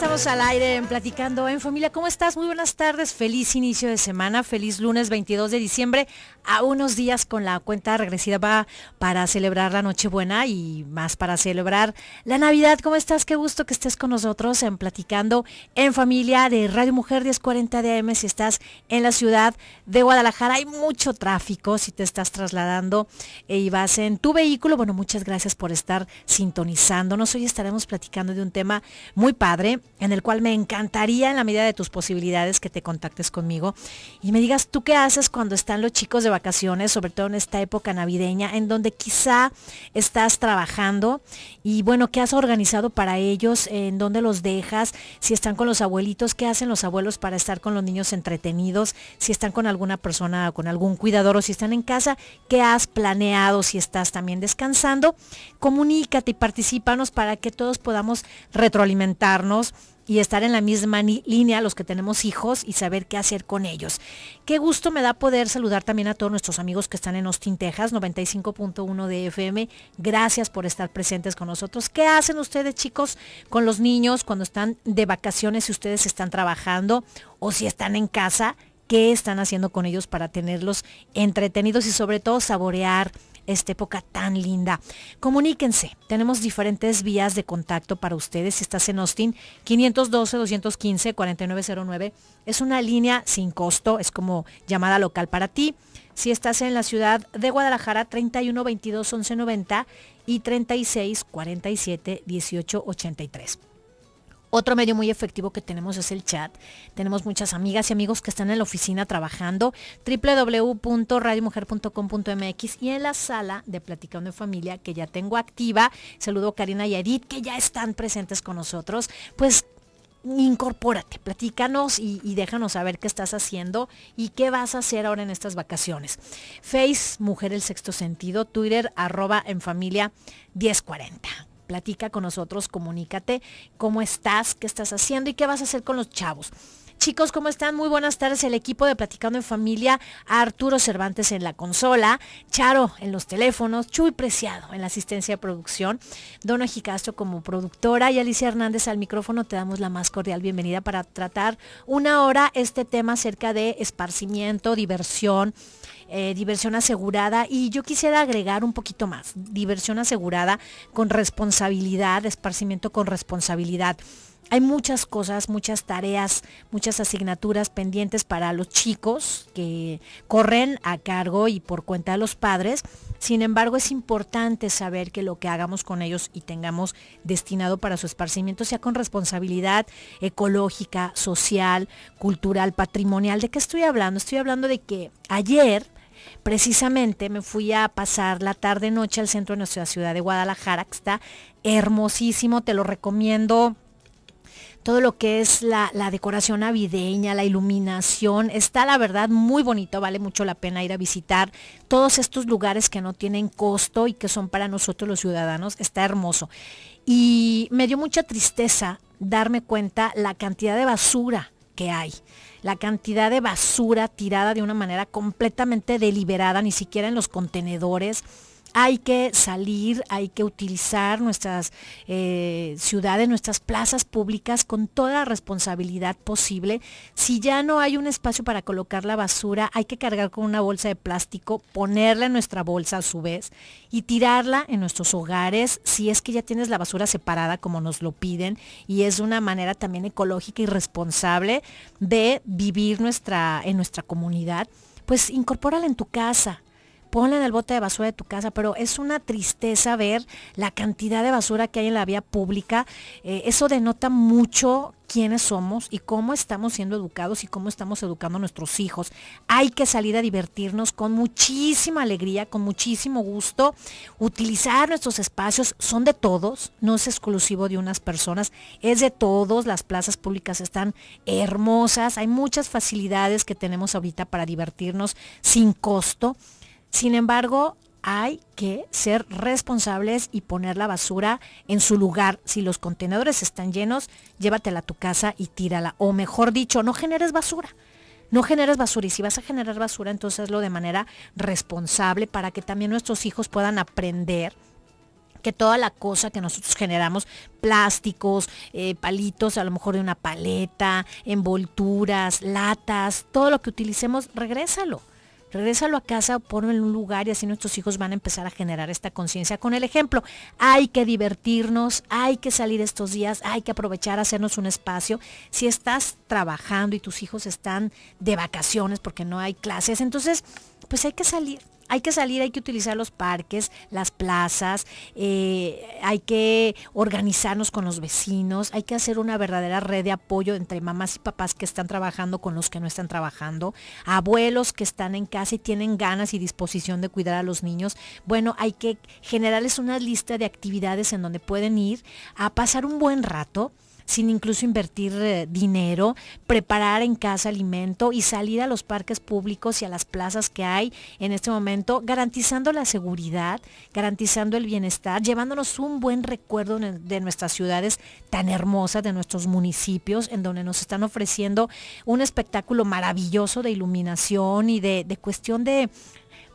estamos al aire en Platicando en Familia. ¿Cómo estás? Muy buenas tardes. Feliz inicio de semana. Feliz lunes 22 de diciembre. A unos días con la cuenta regresiva para celebrar la Nochebuena y más para celebrar la Navidad. ¿Cómo estás? Qué gusto que estés con nosotros en Platicando en Familia de Radio Mujer 1040 de AM. Si estás en la ciudad de Guadalajara, hay mucho tráfico. Si te estás trasladando e y vas en tu vehículo, bueno, muchas gracias por estar sintonizándonos. Hoy estaremos platicando de un tema muy padre en el cual me encantaría en la medida de tus posibilidades que te contactes conmigo y me digas tú qué haces cuando están los chicos de vacaciones, sobre todo en esta época navideña, en donde quizá estás trabajando y bueno, qué has organizado para ellos, en dónde los dejas, si están con los abuelitos, qué hacen los abuelos para estar con los niños entretenidos, si están con alguna persona, con algún cuidador o si están en casa, qué has planeado, si estás también descansando, comunícate y participanos para que todos podamos retroalimentarnos y estar en la misma línea los que tenemos hijos y saber qué hacer con ellos. Qué gusto me da poder saludar también a todos nuestros amigos que están en Austin, Texas, 95.1 de FM. Gracias por estar presentes con nosotros. ¿Qué hacen ustedes chicos con los niños cuando están de vacaciones, si ustedes están trabajando o si están en casa? ¿Qué están haciendo con ellos para tenerlos entretenidos y sobre todo saborear? esta época tan linda. Comuníquense, tenemos diferentes vías de contacto para ustedes. Si estás en Austin, 512-215-4909 es una línea sin costo, es como llamada local para ti. Si estás en la ciudad de Guadalajara, 31 22 11 y 36 47 18 otro medio muy efectivo que tenemos es el chat. Tenemos muchas amigas y amigos que están en la oficina trabajando. www.radiomujer.com.mx y en la sala de Platicando en Familia que ya tengo activa. Saludo Karina y Edith que ya están presentes con nosotros. Pues incorpórate, platícanos y, y, déjanos saber qué estás haciendo y qué vas a hacer ahora en estas vacaciones. Face, Mujer el Sexto Sentido, Twitter, arroba en familia 1040 platica con nosotros, comunícate cómo estás, qué estás haciendo y qué vas a hacer con los chavos. Chicos, ¿cómo están? Muy buenas tardes. El equipo de Platicando en Familia, Arturo Cervantes en la consola, Charo en los teléfonos, Chuy Preciado en la asistencia de producción, Dona Gicastro como productora y Alicia Hernández al micrófono. Te damos la más cordial bienvenida para tratar una hora este tema acerca de esparcimiento, diversión, eh, diversión asegurada y yo quisiera agregar un poquito más, diversión asegurada con responsabilidad, esparcimiento con responsabilidad. Hay muchas cosas, muchas tareas, muchas asignaturas pendientes para los chicos que corren a cargo y por cuenta de los padres. Sin embargo, es importante saber que lo que hagamos con ellos y tengamos destinado para su esparcimiento sea con responsabilidad ecológica, social, cultural, patrimonial. ¿De qué estoy hablando? Estoy hablando de que ayer Precisamente me fui a pasar la tarde-noche al centro de nuestra ciudad de Guadalajara, que está hermosísimo, te lo recomiendo todo lo que es la, decoración navideña, la iluminación, está la verdad muy bonito, vale mucho la pena ir a visitar todos estos lugares que no tienen costo y que son para nosotros los ciudadanos, está hermoso. Y me dio mucha tristeza darme cuenta la cantidad de basura que hay. La cantidad de basura tirada de una manera completamente deliberada, ni siquiera en los contenedores hay que salir, hay que utilizar nuestras eh, ciudades, nuestras plazas públicas con toda responsabilidad posible. Si ya no hay un espacio para colocar la basura, hay que cargar con una bolsa de plástico, ponerla en nuestra bolsa a su vez y tirarla en nuestros hogares si es que ya tienes la basura separada como nos lo piden y es una manera también ecológica y responsable de vivir en nuestra comunidad pues incorpórala en tu casa, ponla en el bote de basura de tu casa, pero es una tristeza ver la cantidad de basura que hay en la vía pública. Eh, eso denota mucho quiénes somos y cómo estamos siendo educados y cómo estamos educando a nuestros hijos. Hay que salir a divertirnos con muchísima alegría, con muchísimo gusto, utilizar nuestros espacios, son de todos, no es exclusivo de unas personas, es de todos, las plazas públicas están hermosas, hay muchas facilidades que tenemos ahorita para divertirnos sin costo. Sin embargo, hay que ser responsables y poner la basura en su lugar. Si los contenedores están llenos, llévatela a tu casa y tírala. O mejor dicho, no generes basura. No generes basura y si vas a generar basura, entonces hazlo de manera responsable para que también nuestros hijos puedan aprender que toda la cosa que nosotros generamos, plásticos, eh, palitos, a lo mejor de una paleta, envolturas, latas, todo lo que utilicemos, regrésalo regrésalo a casa o ponlo en un lugar y así nuestros hijos van a empezar a generar esta conciencia con el ejemplo. Hay que divertirnos, hay que salir estos días, hay que aprovechar, hacernos un espacio. Si estás trabajando y tus hijos están de vacaciones porque no hay clases, entonces pues hay que salir, hay que salir, hay que utilizar los parques, las plazas, eh, hay que organizarnos con los vecinos, hay que hacer una verdadera red de apoyo entre mamás y papás que están trabajando con los que no están trabajando, abuelos que están en casa y tienen ganas y disposición de cuidar a los niños. Bueno, hay que generarles una lista de actividades en donde pueden ir a pasar un buen rato sin incluso invertir eh, dinero, preparar en casa alimento y salir a los parques públicos y a las plazas que hay en este momento, garantizando la seguridad, garantizando el bienestar, llevándonos un buen recuerdo de nuestras ciudades tan hermosas, de nuestros municipios, en donde nos están ofreciendo un espectáculo maravilloso de iluminación y de cuestión de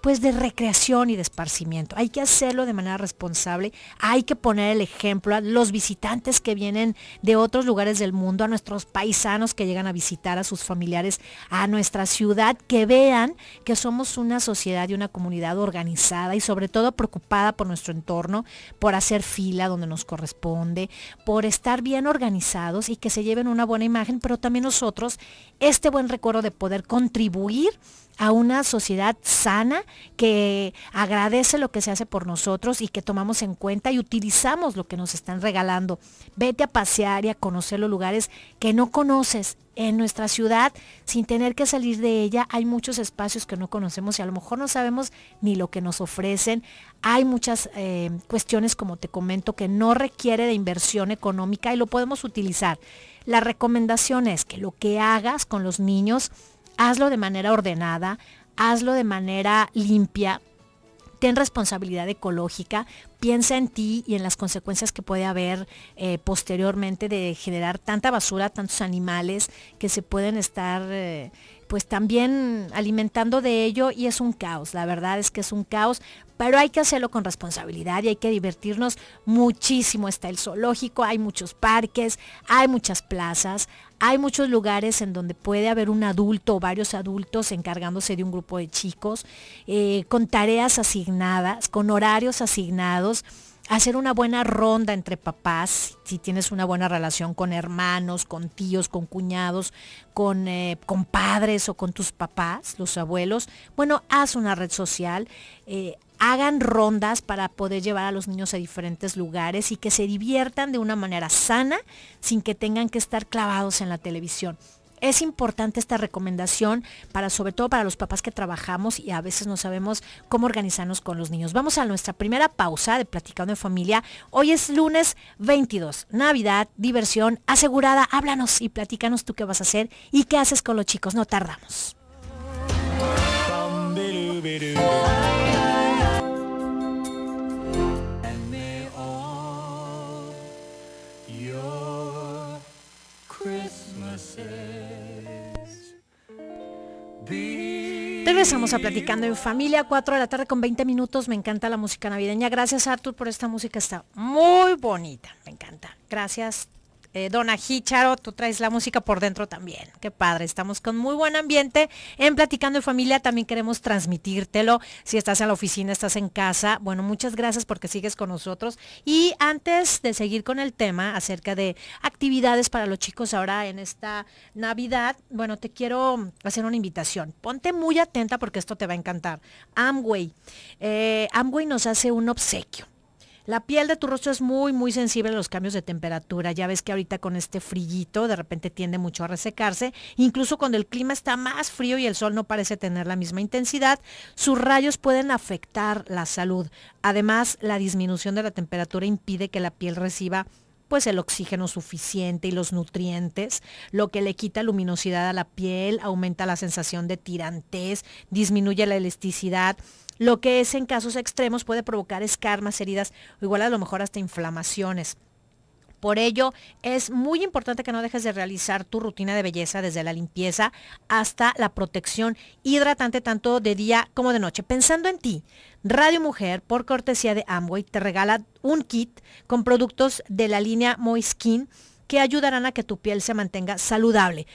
pues de recreación y de esparcimiento. Hay que hacerlo de manera responsable, hay que poner el ejemplo a los visitantes que vienen de otros lugares del mundo, a nuestros paisanos que llegan a visitar a sus familiares, a nuestra ciudad, que vean que somos una sociedad y una comunidad organizada y sobre todo preocupada por nuestro entorno, por hacer fila donde nos corresponde, por estar bien organizados y que se lleven una buena imagen, pero también nosotros este buen recuerdo de poder contribuir a una sociedad sana que agradece lo que se hace por nosotros y que tomamos en cuenta y utilizamos lo que nos están regalando. Vete a pasear y a conocer los lugares que no conoces. En nuestra ciudad, sin tener que salir de ella, hay muchos espacios que no conocemos y a lo mejor no sabemos ni lo que nos ofrecen. Hay muchas eh, cuestiones, como te comento, que no requiere de inversión económica y lo podemos utilizar. La recomendación es que lo que hagas con los niños, hazlo de manera ordenada, hazlo de manera limpia, ten responsabilidad ecológica, piensa en ti y en las consecuencias que puede haber eh, posteriormente de generar tanta basura, tantos animales que se pueden estar eh, pues también alimentando de ello y es un caos, la verdad es que es un caos, pero hay que hacerlo con responsabilidad y hay que divertirnos muchísimo. Está el zoológico, hay muchos parques, hay muchas plazas, hay muchos lugares en donde puede haber un adulto o varios adultos encargándose de un grupo de chicos, eh, con tareas asignadas, con horarios asignados hacer una buena ronda entre papás, si tienes una buena relación con hermanos, con tíos, con cuñados, con, eh, padres o con tus papás, los abuelos, bueno, haz una red social. Eh, hagan rondas para poder llevar a los niños a diferentes lugares y que se diviertan de una manera sana sin que tengan que estar clavados en la televisión. Es importante esta recomendación para, sobre todo para los papás que trabajamos y a veces no sabemos cómo organizarnos con los niños. Vamos a nuestra primera pausa de Platicando en Familia. Hoy es lunes 22, Navidad, diversión asegurada. Háblanos y platícanos tú qué vas a hacer y qué haces con los chicos. No tardamos. Regresamos a Platicando en Familia, 4 de la tarde con 20 minutos. Me encanta la música navideña. Gracias Artur por esta música, está muy bonita. Me encanta. Gracias eh, Dona Hicharo, tú traes la música por dentro también. Qué padre, estamos con muy buen ambiente. En Platicando en Familia también queremos transmitírtelo. Si estás en la oficina, estás en casa. Bueno, muchas gracias porque sigues con nosotros. Y antes de seguir con el tema acerca de actividades para los chicos ahora en esta Navidad, bueno, te quiero hacer una invitación. Ponte muy atenta porque esto te va a encantar. Amway. Eh, Amway nos hace un obsequio la piel de tu rostro es muy, muy sensible a los cambios de temperatura. Ya ves que ahorita con este frillito de repente tiende mucho a resecarse. Incluso cuando el clima está más frío y el sol no parece tener la misma intensidad, sus rayos pueden afectar la salud. Además, la disminución de la temperatura impide que la piel reciba pues el oxígeno suficiente y los nutrientes, lo que le quita luminosidad a la piel, aumenta la sensación de tirantez, disminuye la elasticidad, lo que es en casos extremos puede provocar escarmas, heridas o igual a lo mejor hasta inflamaciones. Por ello, es muy importante que no dejes de realizar tu rutina de belleza desde la limpieza hasta la protección hidratante tanto de día como de noche. Pensando en ti, Radio Mujer, por cortesía de Amway, te regala un kit con productos de la línea Moiskin que ayudarán a que tu piel se mantenga saludable.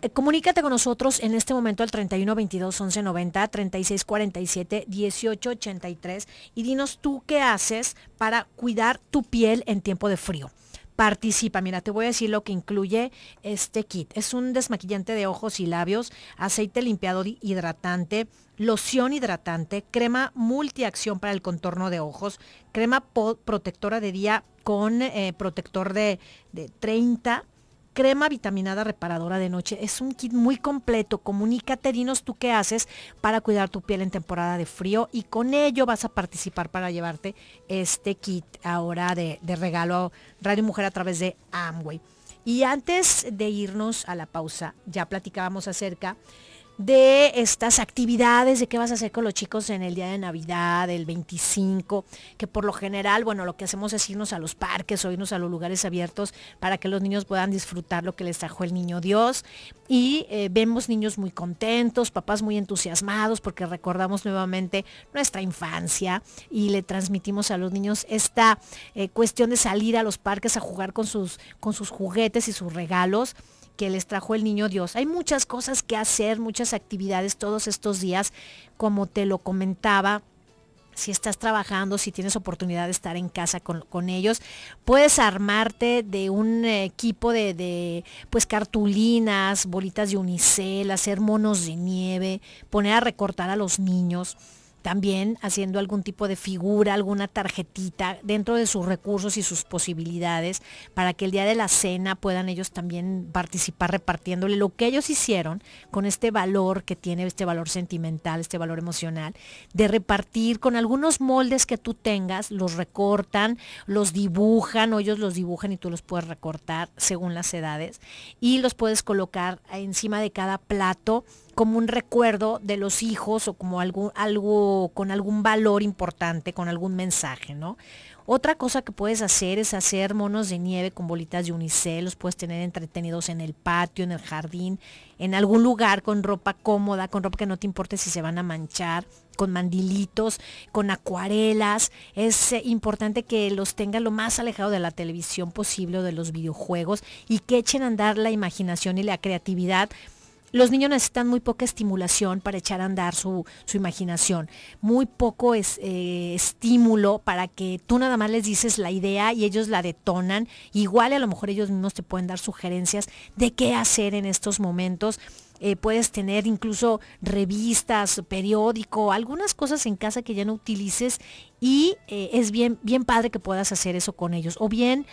Eh, comunícate con nosotros en este momento al 31 22 11 90 36 47 18 83 y dinos tú qué haces para cuidar tu piel en tiempo de frío. Participa, mira, te voy a decir lo que incluye este kit. Es un desmaquillante de ojos y labios, aceite limpiador hidratante, loción hidratante, crema multiacción para el contorno de ojos, crema protectora de día con eh, protector de, de 30 crema vitaminada reparadora de noche. Es un kit muy completo. Comunícate, dinos tú qué haces para cuidar tu piel en temporada de frío y con ello vas a participar para llevarte este kit ahora de, de regalo Radio Mujer a través de Amway. Y antes de irnos a la pausa, ya platicábamos acerca de estas actividades, de qué vas a hacer con los chicos en el día de Navidad, el 25, que por lo general, bueno, lo que hacemos es irnos a los parques o irnos a los lugares abiertos para que los niños puedan disfrutar lo que les trajo el niño Dios. Y eh, vemos niños muy contentos, papás muy entusiasmados porque recordamos nuevamente nuestra infancia y le transmitimos a los niños esta eh, cuestión de salir a los parques a jugar con sus, con sus juguetes y sus regalos que les trajo el niño Dios. Hay muchas cosas que hacer, muchas actividades todos estos días, como te lo comentaba si estás trabajando, si tienes oportunidad de estar en casa con, ellos, puedes armarte de un equipo de, pues cartulinas, bolitas de unicel, hacer monos de nieve, poner a recortar a los niños también haciendo algún tipo de figura, alguna tarjetita dentro de sus recursos y sus posibilidades para que el día de la cena puedan ellos también participar repartiéndole lo que ellos hicieron con este valor que tiene, este valor sentimental, este valor emocional, de repartir con algunos moldes que tú tengas, los recortan, los dibujan, o ellos los dibujan y tú los puedes recortar según las edades y los puedes colocar encima de cada plato como un recuerdo de los hijos o como algo, algo con algún valor importante, con algún mensaje, ¿no? Otra cosa que puedes hacer es hacer monos de nieve con bolitas de unicel, los puedes tener entretenidos en el patio, en el jardín, en algún lugar con ropa cómoda, con ropa que no te importe si se van a manchar, con mandilitos, con acuarelas. Es eh, importante que los tenga lo más alejado de la televisión posible o de los videojuegos y que echen a andar la imaginación y la creatividad los niños necesitan muy poca estimulación para echar a andar su, imaginación, muy poco es, eh, estímulo para que tú nada más les dices la idea y ellos la detonan. Igual a lo mejor ellos mismos te pueden dar sugerencias de qué hacer en estos momentos. Eh, puedes tener incluso revistas, periódico, algunas cosas en casa que ya no utilices y eh, es bien, bien padre que puedas hacer eso con ellos. O bien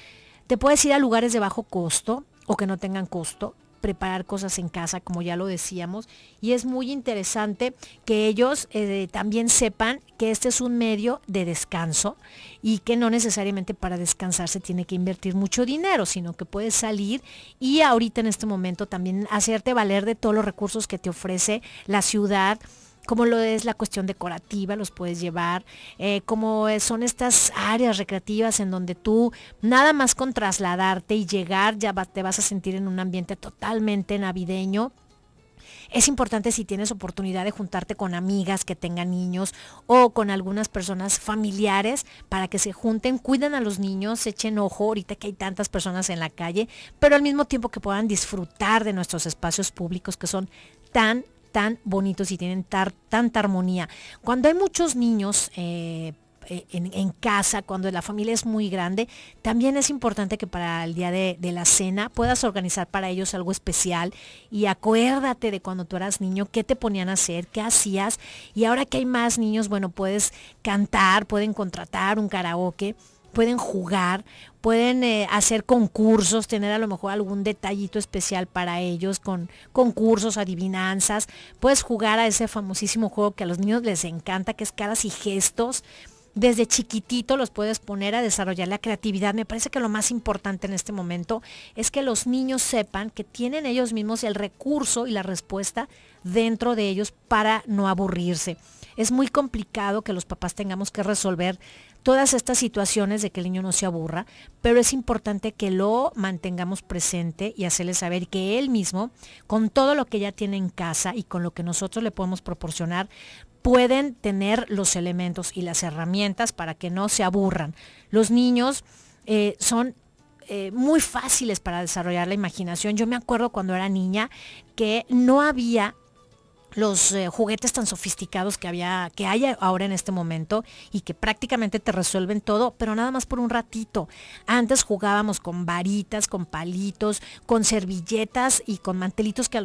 te puedes ir a lugares de bajo costo o que no tengan costo preparar cosas en casa, como ya lo decíamos, y es muy interesante que ellos eh, también sepan que este es un medio de descanso y que no necesariamente para descansar se tiene que invertir mucho dinero, sino que puedes salir y ahorita en este momento también hacerte valer de todos los recursos que te ofrece la ciudad, como lo es la cuestión decorativa, los puedes llevar, eh, como son estas áreas recreativas en donde tú nada más con trasladarte y llegar ya te vas a sentir en un ambiente totalmente navideño. Es importante si tienes oportunidad de juntarte con amigas que tengan niños o con algunas personas familiares para que se junten, cuiden a los niños, echen ojo ahorita que hay tantas personas en la calle, pero al mismo tiempo que puedan disfrutar de nuestros espacios públicos que son tan tan bonitos y tienen tanta armonía. Cuando hay muchos niños eh, eh, en, casa, cuando la familia es muy grande, también es importante que para el día de, de, la cena puedas organizar para ellos algo especial y acuérdate de cuando tú eras niño, qué te ponían a hacer, qué hacías y ahora que hay más niños, bueno, puedes cantar, pueden contratar un karaoke pueden jugar, pueden eh, hacer concursos, tener a lo mejor algún detallito especial para ellos con concursos, adivinanzas. Puedes jugar a ese famosísimo juego que a los niños les encanta, que es caras y gestos. Desde chiquitito los puedes poner a desarrollar la creatividad. Me parece que lo más importante en este momento es que los niños sepan que tienen ellos mismos el recurso y la respuesta dentro de ellos para no aburrirse. Es muy complicado que los papás tengamos que resolver todas estas situaciones de que el niño no se aburra, pero es importante que lo mantengamos presente y hacerle saber que él mismo, con todo lo que ya tiene en casa y con lo que nosotros le podemos proporcionar, pueden tener los elementos y las herramientas para que no se aburran. Los niños eh, son eh, muy fáciles para desarrollar la imaginación. Yo me acuerdo cuando era niña que no había los eh, juguetes tan sofisticados que había que hay ahora en este momento y que prácticamente te resuelven todo, pero nada más por un ratito. Antes jugábamos con varitas, con palitos, con servilletas y con mantelitos que a,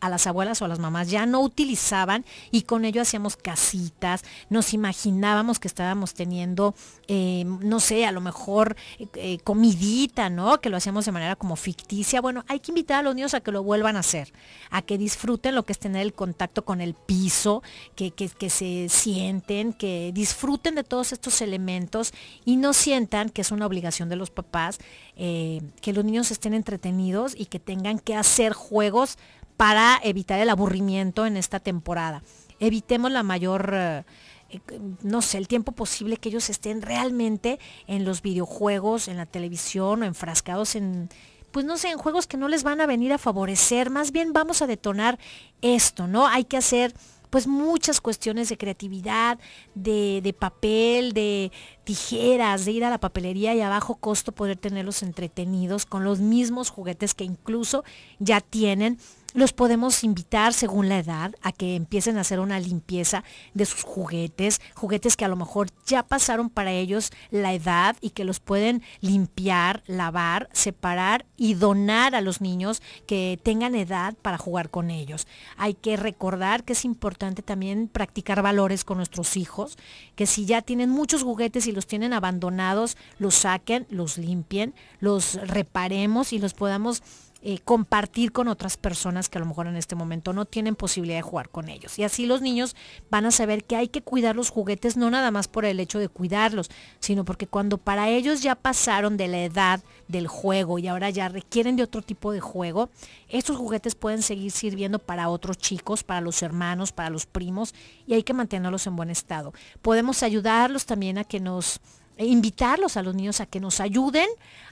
a, las, abuelas o a las mamás ya no utilizaban y con ello hacíamos casitas, nos imaginábamos que estábamos teniendo, em, no sé, a lo mejor eh, eh, comidita, ¿no? Que lo hacíamos de manera como ficticia. Bueno, hay que invitar a los niños a que lo vuelvan a hacer, a que disfruten lo que es tener el contacto contacto con el piso, que, se sienten, que disfruten de todos estos elementos y no sientan que es una obligación de los papás eh, que los niños estén entretenidos y que tengan que hacer juegos para evitar el aburrimiento en esta temporada. Evitemos la mayor... Eh, eh, no sé, el tiempo posible que ellos estén realmente en los videojuegos, en la televisión o enfrascados en, pues no sé, en juegos que no les van a venir a favorecer, más bien vamos a detonar esto, ¿no? Hay que hacer pues muchas cuestiones de creatividad, de, de papel, de, tijeras, de ir a la papelería y a bajo costo poder tenerlos entretenidos con los mismos juguetes que incluso ya tienen. Los podemos invitar según la edad a que empiecen a hacer una limpieza de sus juguetes, juguetes que a lo mejor ya pasaron para ellos la edad y que los pueden limpiar, lavar, separar y donar a los niños que tengan edad para jugar con ellos. Hay que recordar que es importante también practicar valores con nuestros hijos, que si ya tienen muchos juguetes y los tienen abandonados, los saquen, los limpien, los reparemos y los podamos eh, compartir con otras personas que a lo mejor en este momento no tienen posibilidad de jugar con ellos. Y así los niños van a saber que hay que cuidar los juguetes no nada más por el hecho de cuidarlos, sino porque cuando para ellos ya pasaron de la edad del juego y ahora ya requieren de otro tipo de juego, estos juguetes pueden seguir sirviendo para otros chicos, para los hermanos, para los primos y hay que mantenerlos en buen estado. Podemos ayudarlos también a que nos e invitarlos a los niños a que nos ayuden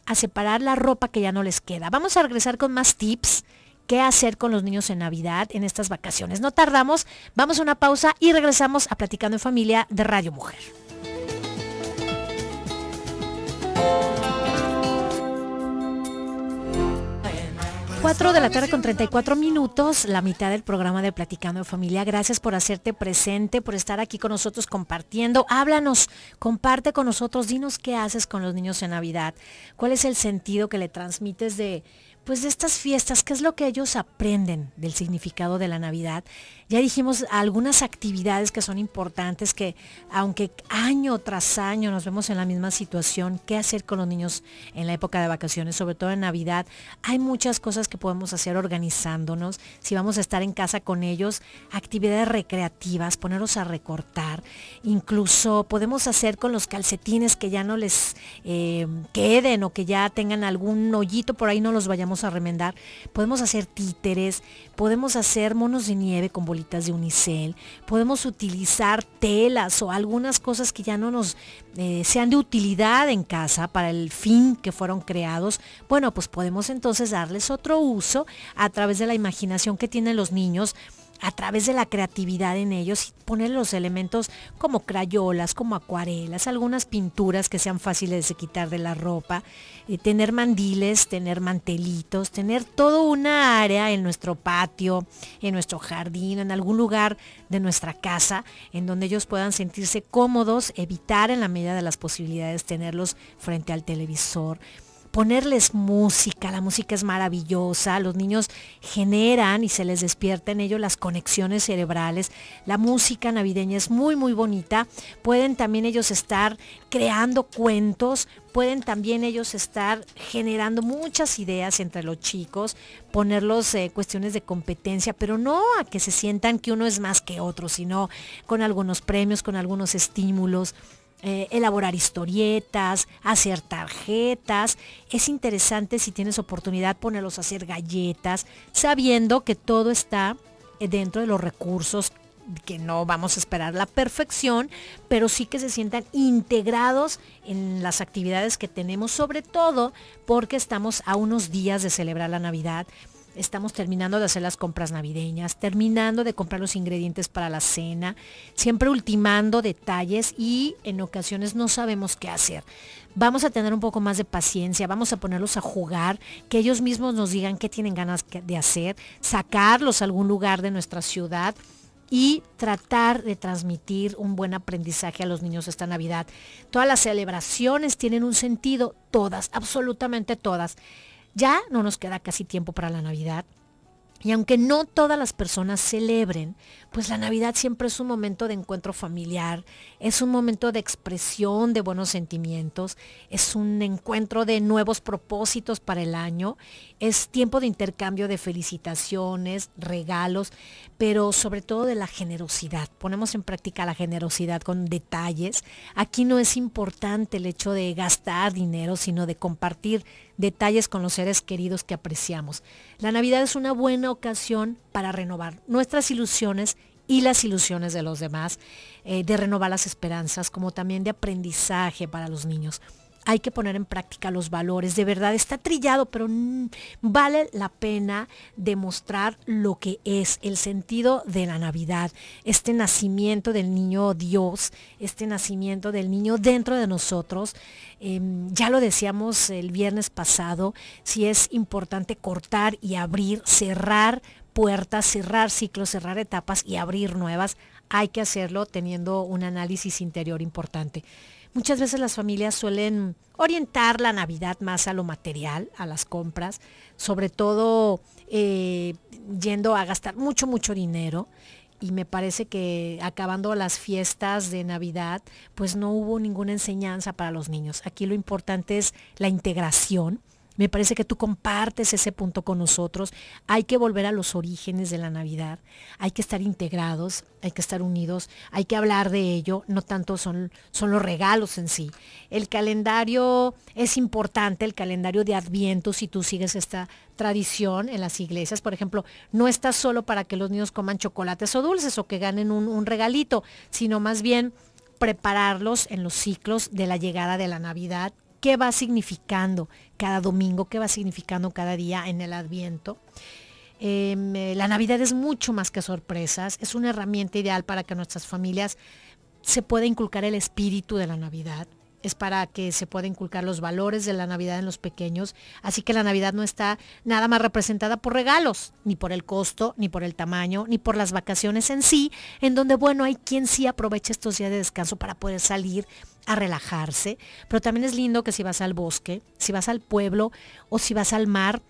a separar la ropa que ya no les queda. Vamos a regresar con más tips. ¿Qué hacer con los niños en Navidad, en estas vacaciones? No tardamos, vamos a una pausa y regresamos a Platicando en Familia de Radio Mujer. 4 de la tarde con 34 minutos, la mitad del programa de Platicando de Familia. Gracias por hacerte presente, por estar aquí con nosotros compartiendo. Háblanos, comparte con nosotros, dinos qué haces con los niños en Navidad, cuál es el sentido que le transmites de, pues de estas fiestas, qué es lo que ellos aprenden del significado de la Navidad ya dijimos algunas actividades que son importantes, que aunque año tras año nos vemos en la misma situación, qué hacer con los niños en la época de vacaciones, sobre todo en Navidad. Hay muchas cosas que podemos hacer organizándonos. Si vamos a estar en casa con ellos, actividades recreativas, ponernos a recortar. Incluso podemos hacer con los calcetines que ya no les eh, queden o que ya tengan algún hoyito por ahí, no los vayamos a remendar. Podemos hacer títeres, podemos hacer monos de nieve con bolitas de unicel, podemos utilizar telas o algunas cosas que ya no nos eh, sean de utilidad en casa para el fin que fueron creados. Bueno, pues podemos entonces darles otro uso a través de la imaginación que tienen los niños a través de la creatividad en ellos y poner los elementos como crayolas, como acuarelas, algunas pinturas que sean fáciles de quitar de la ropa, eh, tener mandiles, tener mantelitos, tener toda una área en nuestro patio, en nuestro jardín, en algún lugar de nuestra casa, en donde ellos puedan sentirse cómodos, evitar en la medida de las posibilidades tenerlos frente al televisor ponerles música, la música es maravillosa, los niños generan y se les despierta en ellos las conexiones cerebrales, la música navideña es muy muy bonita, pueden también ellos estar creando cuentos, pueden también ellos estar generando muchas ideas entre los chicos, ponerlos eh, cuestiones de competencia, pero no a que se sientan que uno es más que otro, sino con algunos premios, con algunos estímulos eh, elaborar historietas, hacer tarjetas. Es interesante si tienes oportunidad ponerlos a hacer galletas, sabiendo que todo está eh, dentro de los recursos que no vamos a esperar la perfección, pero sí que se sientan integrados en las actividades que tenemos, sobre todo porque estamos a unos días de celebrar la Navidad estamos terminando de hacer las compras navideñas, terminando de comprar los ingredientes para la cena, siempre ultimando detalles y en ocasiones no sabemos qué hacer. Vamos a tener un poco más de paciencia, vamos a ponerlos a jugar, que ellos mismos nos digan qué tienen ganas de hacer, sacarlos a algún lugar de nuestra ciudad y tratar de transmitir un buen aprendizaje a los niños esta Navidad. Todas las celebraciones tienen un sentido, todas, absolutamente todas. Ya no nos queda casi tiempo para la Navidad. Y aunque no todas las personas celebren, pues la Navidad siempre es un momento de encuentro familiar, es un momento de expresión de buenos sentimientos, es un encuentro de nuevos propósitos para el año, es tiempo de intercambio de felicitaciones, regalos, pero sobre todo de la generosidad. Ponemos en práctica la generosidad con detalles. Aquí no es importante el hecho de gastar dinero, sino de compartir detalles con los seres queridos que apreciamos. La Navidad es una buena ocasión para renovar nuestras ilusiones y las ilusiones de los demás, eh, de renovar las esperanzas, como también de aprendizaje para los niños hay que poner en práctica los valores. De verdad está trillado, pero vale la pena demostrar lo que es el sentido de la Navidad, este nacimiento del niño Dios, este nacimiento del niño dentro de nosotros. Em, ya lo decíamos el viernes pasado, si es importante cortar y abrir, cerrar puertas, cerrar ciclos, cerrar etapas y abrir nuevas, hay que hacerlo teniendo un análisis interior importante. Muchas veces las familias suelen orientar la Navidad más a lo material, a las compras, sobre todo eh, yendo a gastar mucho, mucho dinero. Y me parece que acabando las fiestas de Navidad, pues no hubo ninguna enseñanza para los niños. Aquí lo importante es la integración, me parece que tú compartes ese punto con nosotros. Hay que volver a los orígenes de la Navidad. Hay que estar integrados, hay que estar unidos, hay que hablar de ello. No tanto son, son los regalos en sí. El calendario es importante, el calendario de Adviento, si tú sigues esta tradición en las iglesias. Por ejemplo, no está solo para que los niños coman chocolates o dulces o que ganen un regalito, sino más bien prepararlos en los ciclos de la llegada de la Navidad qué va significando cada domingo, qué va significando cada día en el adviento. Em, eh, la Navidad es mucho más que sorpresas, es una herramienta ideal para que nuestras familias se pueda inculcar el espíritu de la Navidad, es para que se pueda inculcar los valores de la Navidad en los pequeños. Así que la Navidad no está nada más representada por regalos, ni por el costo, ni por el tamaño, ni por las vacaciones en sí, en donde, bueno, hay quien sí aprovecha estos días de descanso para poder salir a relajarse, pero también es lindo que si vas al bosque, si vas al pueblo o si vas al mar,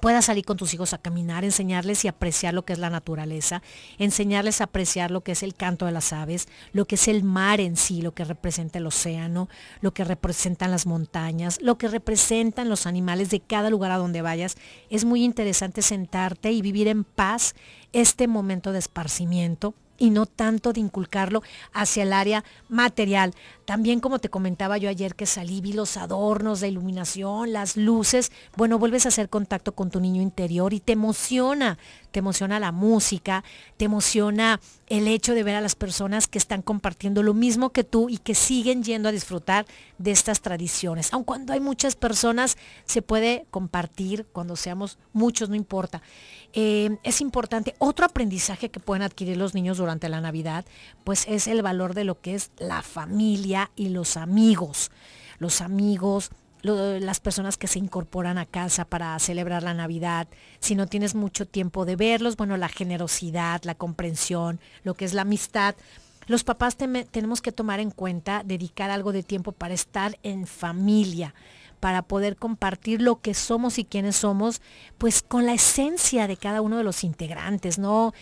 puedas salir con tus hijos a caminar, enseñarles y apreciar lo que es la naturaleza, enseñarles a apreciar lo que es el canto de las aves, lo que es el mar en sí, lo que representa el océano, lo que representan las montañas, lo que representan los animales de cada lugar a donde vayas. Es muy interesante sentarte y vivir en paz este momento de esparcimiento y no tanto de inculcarlo hacia el área material. También como te comentaba yo ayer que salí, vi los adornos, de iluminación, las luces. Bueno, vuelves a hacer contacto con tu niño interior y te emociona te emociona la música, te emociona el hecho de ver a las personas que están compartiendo lo mismo que tú y que siguen yendo a disfrutar de estas tradiciones. Aun cuando hay muchas personas, se puede compartir, cuando seamos muchos, no importa. Eh, es importante, otro aprendizaje que pueden adquirir los niños durante la Navidad, pues es el valor de lo que es la familia y los amigos. Los amigos, las personas que se incorporan a casa para celebrar la Navidad, si no tienes mucho tiempo de verlos, bueno, la generosidad, la comprensión, lo que es la amistad. Los papás tenemos que tomar en cuenta dedicar algo de tiempo para estar en familia, para poder compartir lo que somos y quiénes somos, pues con la esencia de cada uno de los integrantes, no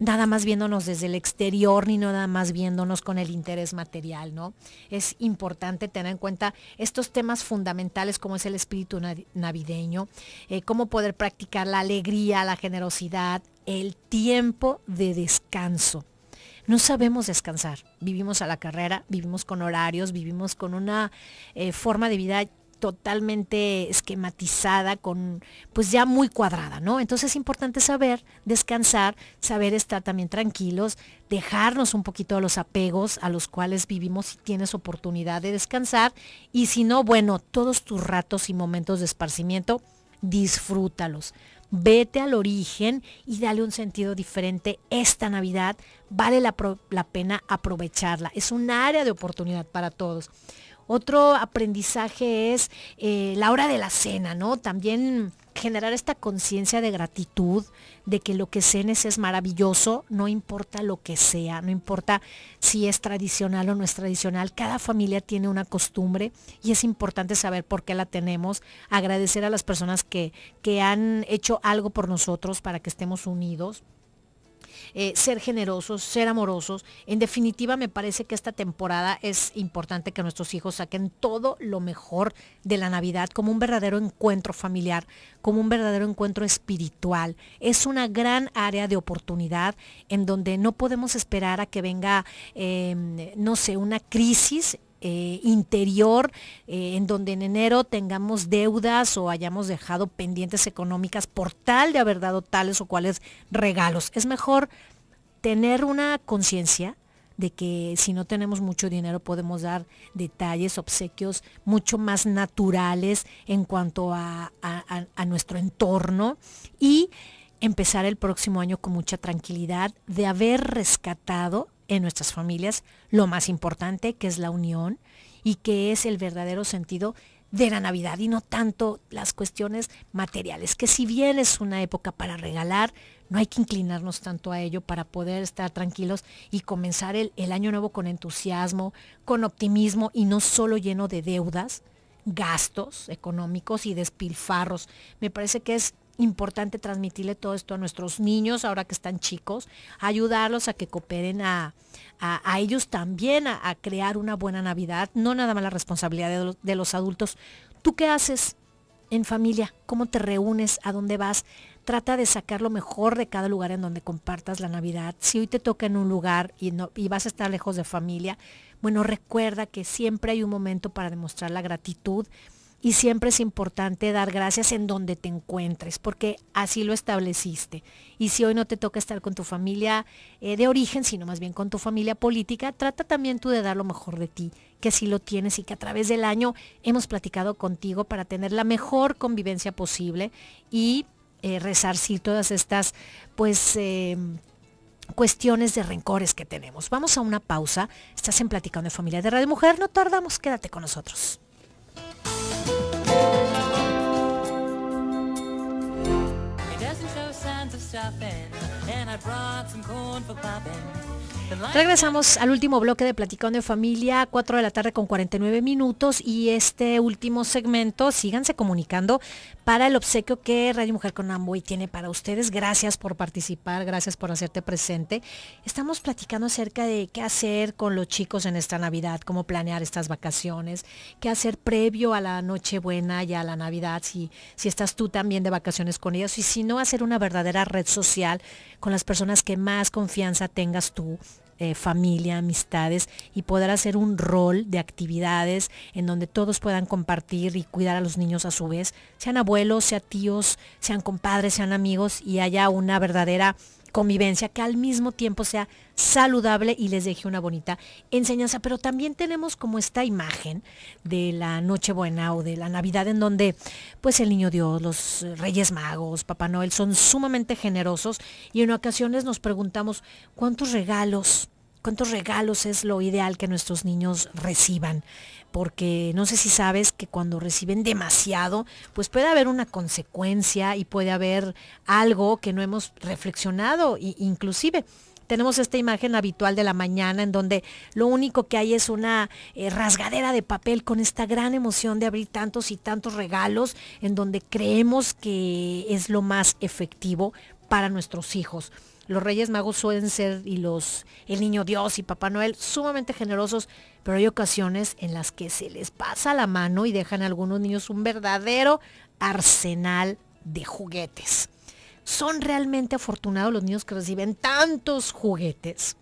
nada más viéndonos desde el exterior ni nada más viéndonos con el interés material, ¿no? Es importante tener en cuenta estos temas fundamentales como es el espíritu navideño, eh, cómo poder practicar la alegría, la generosidad, el tiempo de descanso. No sabemos descansar, vivimos a la carrera, vivimos con horarios, vivimos con una eh, forma de vida totalmente esquematizada, con, pues ya muy cuadrada, ¿no? Entonces es importante saber descansar, saber estar también tranquilos, dejarnos un poquito a los apegos a los cuales vivimos si tienes oportunidad de descansar y si no, bueno, todos tus ratos y momentos de esparcimiento, disfrútalos. Vete al origen y dale un sentido diferente. Esta Navidad vale la, la, pena aprovecharla. Es un área de oportunidad para todos. Otro aprendizaje es eh, la hora de la cena, ¿no? También generar esta conciencia de gratitud, de que lo que cenes es maravilloso, no importa lo que sea, no importa si es tradicional o no es tradicional, cada familia tiene una costumbre y es importante saber por qué la tenemos, agradecer a las personas que han hecho algo por nosotros para que estemos unidos. Eh, ser generosos, ser amorosos. En definitiva, me parece que esta temporada es importante que nuestros hijos saquen todo lo mejor de la Navidad como un verdadero encuentro familiar, como un verdadero encuentro espiritual. Es una gran área de oportunidad en donde no podemos esperar a que venga, eh, no sé, una crisis eh, interior eh, en donde en enero tengamos deudas o hayamos dejado pendientes económicas por tal de haber dado tales o cuales regalos. Es mejor tener una conciencia de que si no tenemos mucho dinero podemos dar detalles, obsequios mucho más naturales en cuanto a, nuestro entorno y empezar el próximo año con mucha tranquilidad de haber rescatado en nuestras familias lo más importante, que es la unión y que es el verdadero sentido de la Navidad y no tanto las cuestiones materiales, que si bien es una época para regalar, no hay que inclinarnos tanto a ello para poder estar tranquilos y comenzar el, el año nuevo con entusiasmo, con optimismo y no solo lleno de deudas, gastos económicos y despilfarros. Me parece que es importante transmitirle todo esto a nuestros niños ahora que están chicos, ayudarlos a que cooperen a, ellos también, a, crear una buena Navidad, no nada más la responsabilidad de los, adultos. ¿Tú qué haces en familia? ¿Cómo te reúnes? ¿A dónde vas? trata de sacar lo mejor de cada lugar en donde compartas la Navidad. Si hoy te toca en un lugar y, no, y vas a estar lejos de familia, bueno, recuerda que siempre hay un momento para demostrar la gratitud y siempre es importante dar gracias en donde te encuentres, porque así lo estableciste. Y si hoy no te toca estar con tu familia eh, de origen, sino más bien con tu familia política, trata también tú de dar lo mejor de ti, que así lo tienes y que a través del año hemos platicado contigo para tener la mejor convivencia posible y eh, resarcir todas estas, pues... Em, cuestiones de rencores que tenemos. Vamos a una pausa. Estás en Platicando de Familia de Radio Mujer. No tardamos. Quédate con nosotros. It doesn't show signs of stopping, and I brought some corn for popping. Pues Regresamos al último bloque de Platicón de Familia, 4 de la tarde con 49 minutos y este último segmento, síganse comunicando para el obsequio que Radio Mujer con Amboy tiene para ustedes. Gracias por participar, gracias por hacerte presente. Estamos platicando acerca de qué hacer con los chicos en esta Navidad, cómo planear estas vacaciones, qué hacer previo a la Nochebuena y a la Navidad, si, si estás tú también de vacaciones con ellos y si no, hacer una verdadera red social con las personas que más confianza tengas tú eh, familia, amistades y poder hacer un rol de actividades en donde todos puedan compartir y cuidar a los niños a su vez, sean abuelos, sean tíos, sean compadres, sean amigos y haya una verdadera convivencia que al mismo tiempo sea saludable y les deje una bonita enseñanza. Pero también tenemos como esta imagen de la Nochebuena o de la Navidad en donde pues el Niño Dios, los Reyes Magos, Papá Noel son sumamente generosos y en ocasiones nos preguntamos cuántos regalos ¿Cuántos regalos es lo ideal que nuestros niños reciban? porque no sé si sabes que cuando reciben demasiado, pues puede haber una consecuencia y puede haber algo que no hemos reflexionado, inclusive tenemos esta imagen habitual de la mañana en donde lo único que hay es una eh, rasgadera de papel con esta gran emoción de abrir tantos y tantos regalos en donde creemos que es lo más efectivo para nuestros hijos los Reyes Magos suelen ser y los el Niño Dios y Papá Noel sumamente generosos, pero hay ocasiones en las que se les pasa la mano y dejan a algunos niños un verdadero arsenal de juguetes. Son realmente afortunados los niños que reciben tantos juguetes.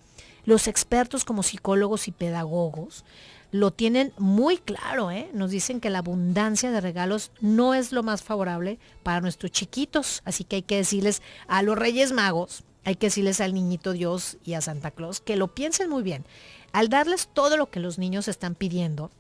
Los expertos como psicólogos y pedagogos lo tienen muy claro, ¿eh? nos dicen que la abundancia de regalos no es lo más favorable para nuestros chiquitos, así que hay que decirles a los Reyes Magos hay que decirles al niñito Dios y a Santa Claus que lo piensen muy bien. Al darles todo lo que los niños están pidiendo,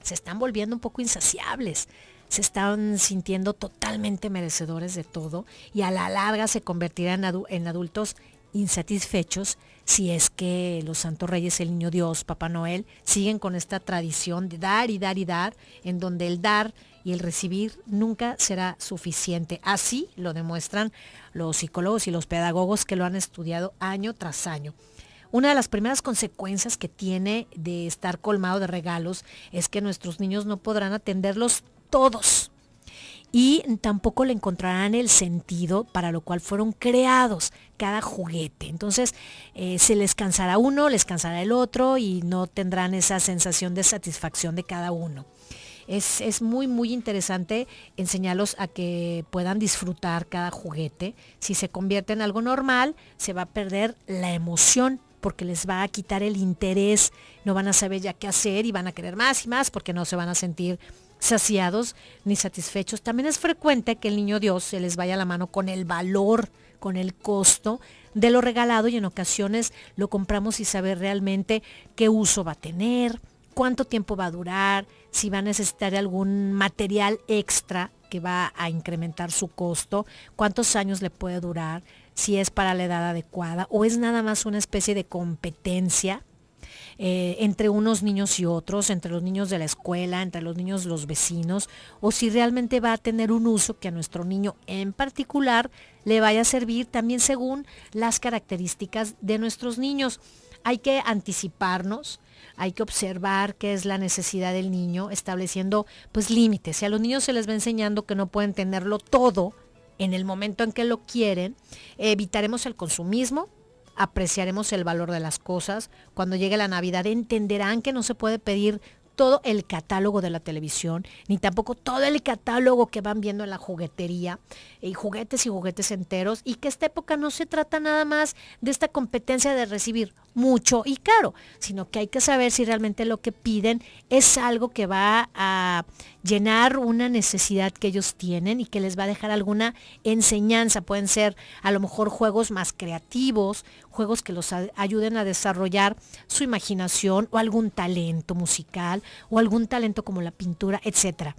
se están volviendo un poco insaciables se están sintiendo totalmente merecedores de todo y a la larga se convertirán en adultos insatisfechos si es que los santos reyes, el niño Dios, Papá Noel, siguen con esta tradición de dar y dar y dar, en donde el dar y el recibir nunca será suficiente. Así lo demuestran los psicólogos y los pedagogos que lo han estudiado año tras año. Una de las primeras consecuencias que tiene de estar colmado de regalos es que nuestros niños no podrán atenderlos todos y tampoco le encontrarán el sentido para lo cual fueron creados cada juguete. Entonces eh, se les cansará uno, les cansará el otro y no tendrán esa sensación de satisfacción de cada uno es, muy, muy interesante enseñarlos a que puedan disfrutar cada juguete. Si se convierte en algo normal, se va a perder la emoción porque les va a quitar el interés, no van a saber ya qué hacer y van a querer más y más porque no se van a sentir saciados ni satisfechos. También es frecuente que el niño Dios se les vaya la mano con el valor, con el costo de lo regalado y en ocasiones lo compramos sin saber realmente qué uso va a tener, cuánto tiempo va a durar, si va a necesitar algún material extra que va a incrementar su costo, cuántos años le puede durar, si es para la edad adecuada o es nada más una especie de competencia eh, entre unos niños y otros, entre los niños de la escuela, entre los niños los vecinos, o si realmente va a tener un uso que a nuestro niño en particular le vaya a servir también según las características de nuestros niños. Hay que anticiparnos, hay que observar qué es la necesidad del niño, estableciendo pues límites. Si a los niños se les va enseñando que no pueden tenerlo todo en el momento en que lo quieren, evitaremos el consumismo, apreciaremos el valor de las cosas. Cuando llegue la Navidad entenderán que no se puede pedir todo el catálogo de la televisión, ni tampoco todo el catálogo que van viendo en la juguetería, y juguetes y juguetes enteros, y que esta época no se trata nada más de esta competencia de recibir mucho y caro, sino que hay que saber si realmente lo que piden es algo que va a llenar una necesidad que ellos tienen y que les va a dejar alguna enseñanza. Pueden ser a lo mejor juegos más creativos, juegos que los ayuden a desarrollar su imaginación o algún talento musical o algún talento como la pintura, etc.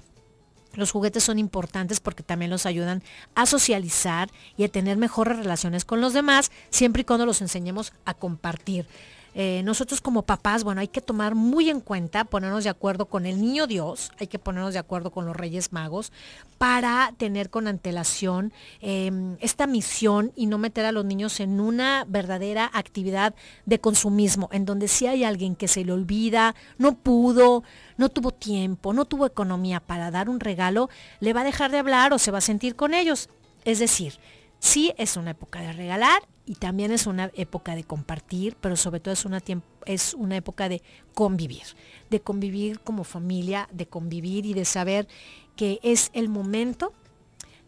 Los juguetes son importantes porque también los ayudan a socializar y a tener mejores relaciones con los demás, siempre y cuando los enseñemos a compartir. Eh, nosotros como papás, bueno, hay que tomar muy en cuenta, ponernos de acuerdo con el niño Dios, hay que ponernos de acuerdo con los Reyes Magos para tener con antelación em, esta misión y no meter a los niños en una verdadera actividad de consumismo, en donde si hay alguien que se le olvida, no pudo, no tuvo tiempo, no tuvo economía para dar un regalo, le va a dejar de hablar o se va a sentir con ellos. Es decir, sí es una época de regalar y también es una época de compartir, pero sobre todo es una, es una época de convivir, de convivir como familia, de convivir y de saber que es el momento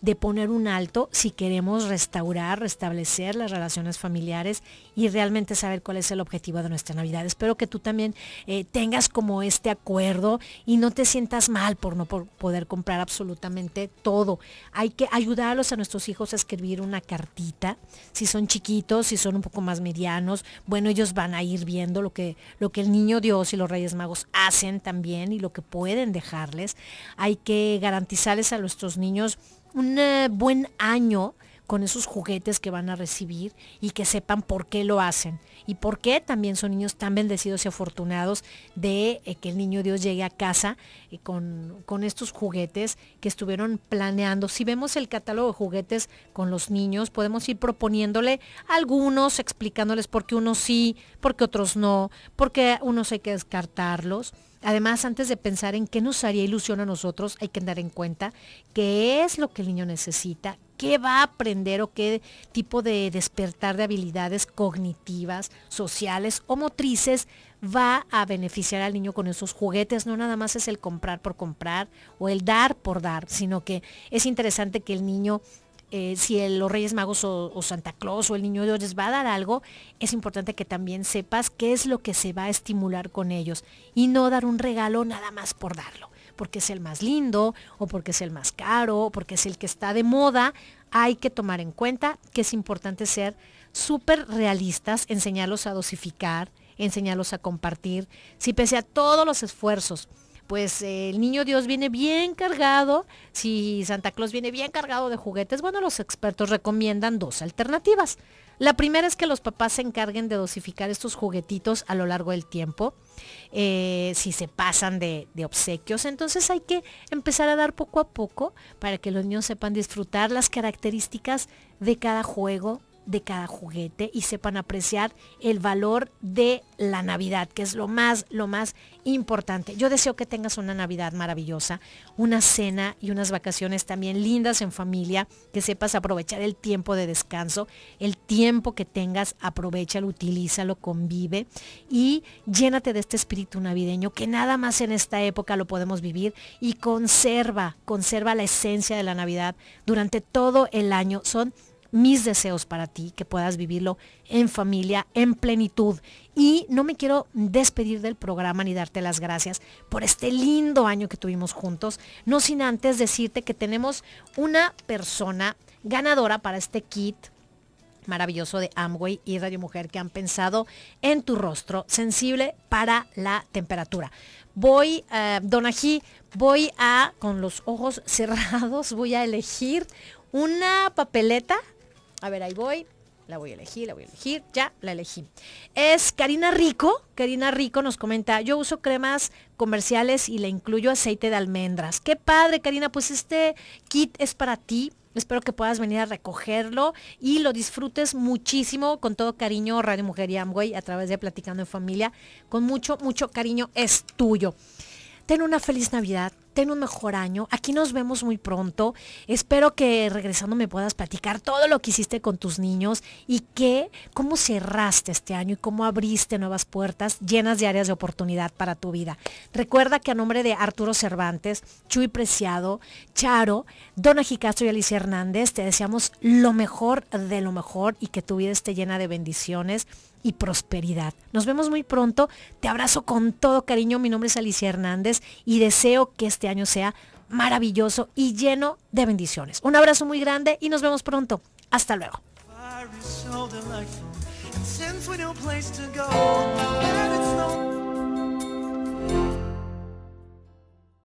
de poner un alto si queremos restaurar, restablecer las relaciones familiares y realmente saber cuál es el objetivo de nuestra Navidad. Espero que tú también eh, tengas como este acuerdo y no te sientas mal por no poder comprar absolutamente todo. Hay que ayudarlos a nuestros hijos a escribir una cartita, si son chiquitos, si son un poco más medianos, bueno, ellos van a ir viendo lo que, lo que el niño Dios y los Reyes Magos hacen también y lo que pueden dejarles. Hay que garantizarles a nuestros niños un eh, buen año con esos juguetes que van a recibir y que sepan por qué lo hacen y por qué también son niños tan bendecidos y afortunados de eh, que el niño Dios llegue a casa eh, con, con, estos juguetes que estuvieron planeando. Si vemos el catálogo de juguetes con los niños, podemos ir proponiéndole algunos, explicándoles por qué unos sí, por qué otros no, por qué unos hay que descartarlos. Además, antes de pensar en qué nos haría ilusión a nosotros, hay que dar en cuenta qué es lo que el niño necesita, qué va a aprender o qué tipo de despertar de habilidades cognitivas, sociales o motrices va a beneficiar al niño con esos juguetes. No nada más es el comprar por comprar o el dar por dar, sino que es interesante que el niño eh, si los Reyes Magos o, Santa Claus o el Niño Dios va a dar algo, es importante que también sepas qué es lo que se va a estimular con ellos y no dar un regalo nada más por darlo, porque es el más lindo o porque es el más caro o porque es el que está de moda. Hay que tomar en cuenta que es importante ser súper realistas, enseñarlos a dosificar, enseñarlos a compartir. Si pese a todos los esfuerzos, pues eh, el niño Dios viene bien cargado, si Santa Claus viene bien cargado de juguetes, bueno, los expertos recomiendan dos alternativas. La primera es que los papás se encarguen de dosificar estos juguetitos a lo largo del tiempo. Eh, si se pasan de, de, obsequios, entonces hay que empezar a dar poco a poco para que los niños sepan disfrutar las características de cada juego, de cada juguete y sepan apreciar el valor de la Navidad, que es lo más, lo más importante. Yo deseo que tengas una Navidad maravillosa, una cena y unas vacaciones también lindas en familia, que sepas aprovechar el tiempo de descanso, el tiempo que tengas, aprovecha, lo utiliza, lo convive y llénate de este espíritu navideño que nada más en esta época lo podemos vivir y conserva, conserva la esencia de la Navidad durante todo el año. Son mis deseos para ti, que puedas vivirlo en familia, en plenitud. Y no me quiero despedir del programa ni darte las gracias por este lindo año que tuvimos juntos, no sin antes decirte que tenemos una persona ganadora para este kit maravilloso de Amway y Radio Mujer que han pensado en tu rostro sensible para la temperatura. Voy, eh, don Donají, voy a, con los ojos cerrados, voy a elegir una papeleta a ver, ahí voy. La voy a elegir, la voy a elegir. Ya, la elegí. Es Karina Rico. Karina Rico nos comenta, yo uso cremas comerciales y le incluyo aceite de almendras. Qué padre, Karina. Pues este kit es para ti. Espero que puedas venir a recogerlo y lo disfrutes muchísimo con todo cariño Radio Mujer y Amway a través de Platicando en Familia. Con mucho, mucho cariño es tuyo ten una feliz Navidad, ten un mejor año. Aquí nos vemos muy pronto. Espero que regresando me puedas platicar todo lo que hiciste con tus niños y que cómo cerraste este año y cómo abriste nuevas puertas llenas de áreas de oportunidad para tu vida. Recuerda que a nombre de Arturo Cervantes, Chuy Preciado, Charo, Dona Jicastro y Alicia Hernández, te deseamos lo mejor de lo mejor y que tu vida esté llena de bendiciones y prosperidad. Nos vemos muy pronto. Te abrazo con todo cariño. Mi nombre es Alicia Hernández y deseo que este año sea maravilloso y lleno de bendiciones. Un abrazo muy grande y nos vemos pronto. Hasta luego.